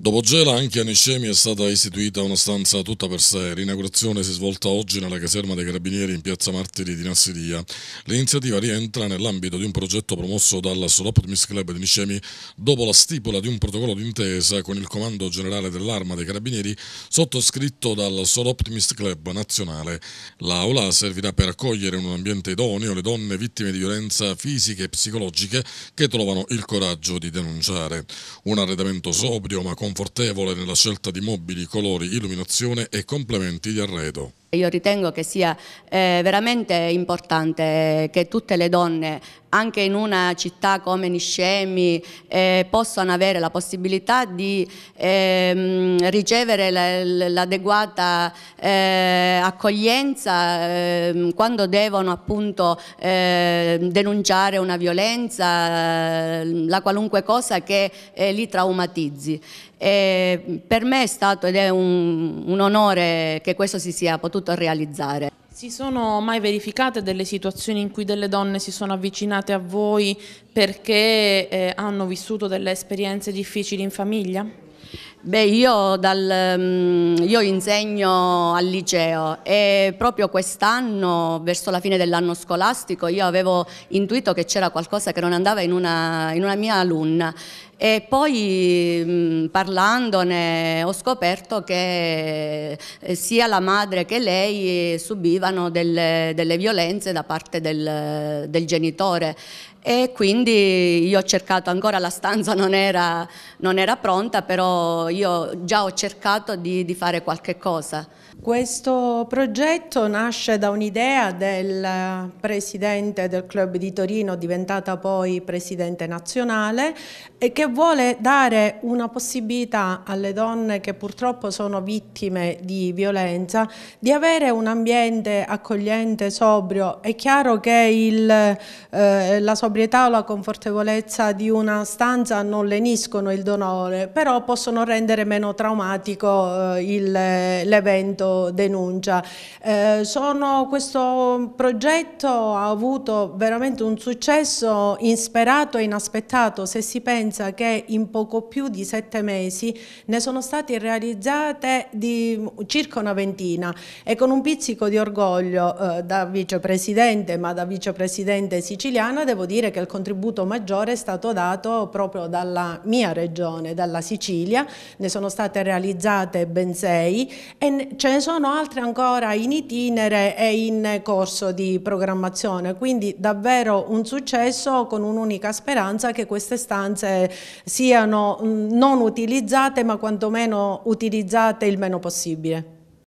Dopo Gela anche a Niscemi è stata istituita una stanza tutta per sé. L'inaugurazione si è svolta oggi nella caserma dei Carabinieri in piazza Martiri di Nassiria. L'iniziativa rientra nell'ambito di un progetto promosso dal Soloptimist Club di Niscemi dopo la stipula di un protocollo d'intesa con il Comando Generale dell'Arma dei Carabinieri sottoscritto dal Soloptimist Club nazionale. L'aula servirà per accogliere in un ambiente idoneo le donne vittime di violenza fisiche e psicologiche che trovano il coraggio di denunciare. Un arredamento sobrio ma con confortevole nella scelta di mobili, colori, illuminazione e complementi di arredo. Io ritengo che sia eh, veramente importante che tutte le donne anche in una città come Niscemi eh, possano avere la possibilità di ehm, ricevere l'adeguata eh, accoglienza eh, quando devono appunto ehm, denunciare una violenza, ehm, la qualunque cosa che eh, li traumatizzi. E eh, per me è stato ed è un, un onore che questo si sia potuto realizzare. Si sono mai verificate delle situazioni in cui delle donne si sono avvicinate a voi perché eh, hanno vissuto delle esperienze difficili in famiglia? Beh, io, dal, mm, io, insegno al liceo e proprio quest'anno, verso la fine dell'anno scolastico, io avevo intuito che c'era qualcosa che non andava in una, in una mia alunna e poi mm, parlandone ho scoperto che eh, sia la madre che lei subivano delle, delle violenze da parte del, del, genitore e quindi io ho cercato ancora la stanza non era, non era pronta però io già ho cercato di, di fare qualche cosa. Questo progetto nasce da un'idea del presidente del club di Torino, diventata poi presidente nazionale, e che vuole dare una possibilità alle donne che purtroppo sono vittime di violenza di avere un ambiente accogliente, sobrio. È chiaro che il, eh, la sobrietà o la confortevolezza di una stanza non leniscono il dolore, però possono rendere rendere meno traumatico eh, l'evento denuncia. Eh, sono, questo progetto ha avuto veramente un successo insperato e inaspettato se si pensa che in poco più di sette mesi ne sono state realizzate circa una ventina e con un pizzico di orgoglio eh, da vicepresidente ma da vicepresidente siciliana devo dire che il contributo maggiore è stato dato proprio dalla mia regione, dalla Sicilia ne sono state realizzate ben sei e ce ne sono altre ancora in itinere e in corso di programmazione, quindi davvero un successo con un'unica speranza che queste stanze siano mm, non utilizzate ma quantomeno utilizzate il meno possibile.